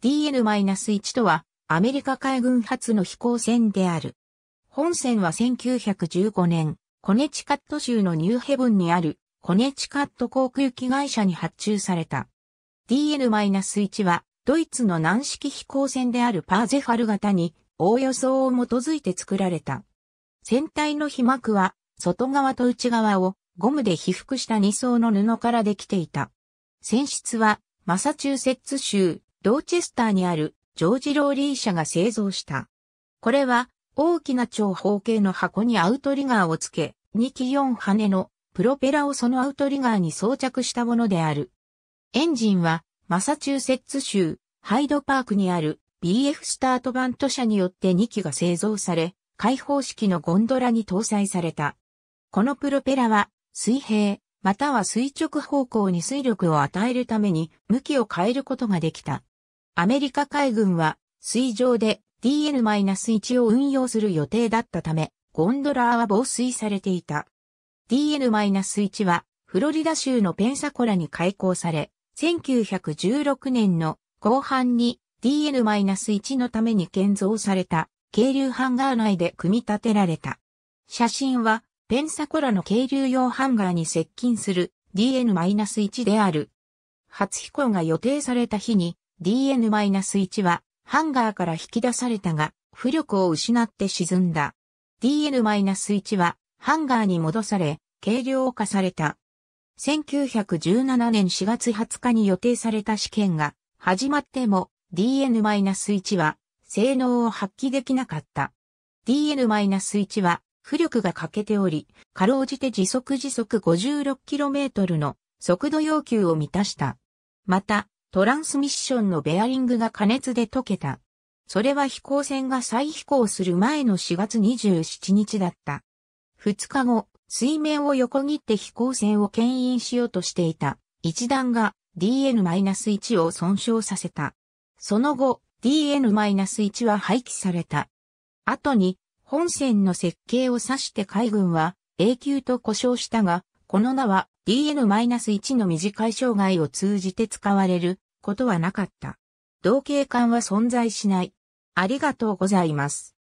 d n 1とは、アメリカ海軍初の飛行船である。本船は1915年、コネチカット州のニューヘブンにある、コネチカット航空機会社に発注された。d n 1は、ドイツの軟式飛行船であるパーゼファル型に、おおよそを基づいて作られた。船体の被膜は、外側と内側をゴムで被覆した2層の布からできていた。船室は、マサチューセッツ州ローチェスターにあるジョージ・ローリー社が製造した。これは大きな長方形の箱にアウトリガーをつけ、2機4羽のプロペラをそのアウトリガーに装着したものである。エンジンはマサチューセッツ州ハイドパークにある BF スタートバント社によって2機が製造され、開放式のゴンドラに搭載された。このプロペラは水平または垂直方向に水力を与えるために向きを変えることができた。アメリカ海軍は水上で DN-1 を運用する予定だったため、ゴンドラーは防水されていた。DN-1 はフロリダ州のペンサコラに開港され、1916年の後半に DN-1 のために建造された渓流ハンガー内で組み立てられた。写真はペンサコラの渓流用ハンガーに接近する DN-1 である。初飛行が予定された日に DN-1 はハンガーから引き出されたが、浮力を失って沈んだ。DN-1 はハンガーに戻され、軽量化された。1917年4月20日に予定された試験が始まっても DN-1 は性能を発揮できなかった。DN-1 は浮力が欠けており、かろうじて時速時速 56km の速度要求を満たした。また、トランスミッションのベアリングが加熱で溶けた。それは飛行船が再飛行する前の4月27日だった。2日後、水面を横切って飛行船を牽引しようとしていた一段が DN-1 を損傷させた。その後、DN-1 は廃棄された。後に、本船の設計を指して海軍は永久と故障したが、この名は DN-1 の短い障害を通じて使われることはなかった。同型感は存在しない。ありがとうございます。